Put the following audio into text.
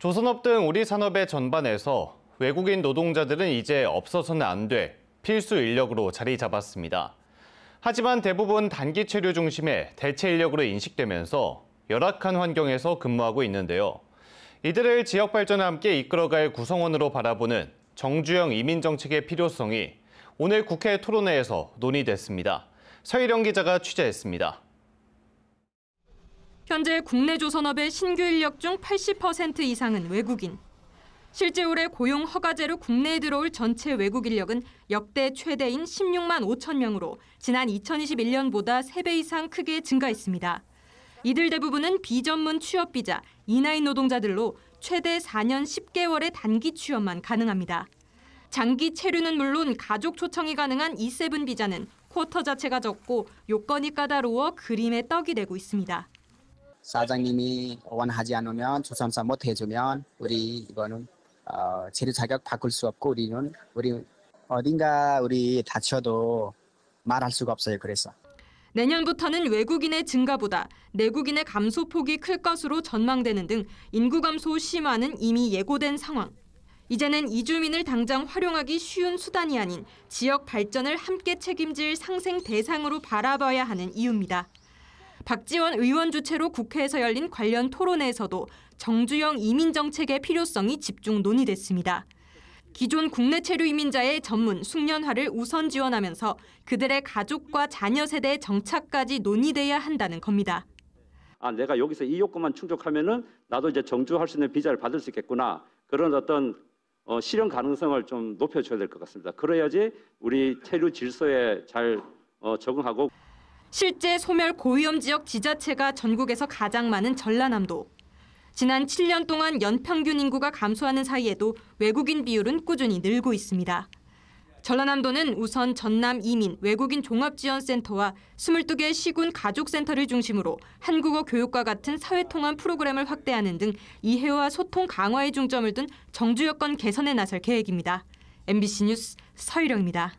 조선업 등 우리 산업의 전반에서 외국인 노동자들은 이제 없어서는 안 돼 필수 인력으로 자리 잡았습니다. 하지만 대부분 단기 체류 중심의 대체 인력으로 인식되면서 열악한 환경에서 근무하고 있는데요. 이들을 지역 발전에 함께 이끌어갈 구성원으로 바라보는 정주영 이민 정책의 필요성이 오늘 국회 토론회에서 논의됐습니다. 서일영 기자가 취재했습니다. 현재 국내 조선업의 신규 인력 중 80% 이상은 외국인. 실제 올해 고용 허가제로 국내에 들어올 전체 외국 인력은 역대 최대인 16만 5천 명으로 지난 2021년보다 3배 이상 크게 증가했습니다. 이들 대부분은 비전문 취업 비자, 이나인 노동자들로 최대 4년 10개월의 단기 취업만 가능합니다. 장기 체류는 물론 가족 초청이 가능한 E7 비자는 쿼터 자체가 적고 요건이 까다로워 그림의 떡이 되고 있습니다. 사장님이 원하지 않으면 조선사 못 해주면 우리 이거는 어, 재료 자격 바꿀 수 없고 우리는 우리 어딘가 우리 다쳐도 말할 수가 없어요. 그래서. 내년부터는 외국인의 증가보다 내국인의 감소폭이 클 것으로 전망되는 등 인구 감소 심화는 이미 예고된 상황. 이제는 이주민을 당장 활용하기 쉬운 수단이 아닌 지역 발전을 함께 책임질 상생 대상으로 바라봐야 하는 이유입니다. 박지원 의원 주최로 국회에서 열린 관련 토론회에서도 정주영 이민 정책의 필요성이 집중 논의됐습니다. 기존 국내 체류 이민자의 전문 숙련화를 우선 지원하면서 그들의 가족과 자녀 세대의 정착까지 논의돼야 한다는 겁니다. 아, 내가 여기서 이 요건만 충족하면은 나도 이제 정주할 수 있는 비자를 받을 수 있겠구나. 그런 어떤 어, 실현 가능성을 좀 높여줘야 될 것 같습니다. 그래야지 우리 체류 질서에 잘 어, 적응하고. 실제 소멸 고위험 지역 지자체가 전국에서 가장 많은 전라남도. 지난 7년 동안 연평균 인구가 감소하는 사이에도 외국인 비율은 꾸준히 늘고 있습니다. 전라남도는 우선 전남 이민 외국인 종합지원센터와 22개 시군 가족센터를 중심으로 한국어 교육과 같은 사회통합 프로그램을 확대하는 등 이해와 소통 강화에 중점을 둔 정주여건 개선에 나설 계획입니다. MBC 뉴스 서희령입니다.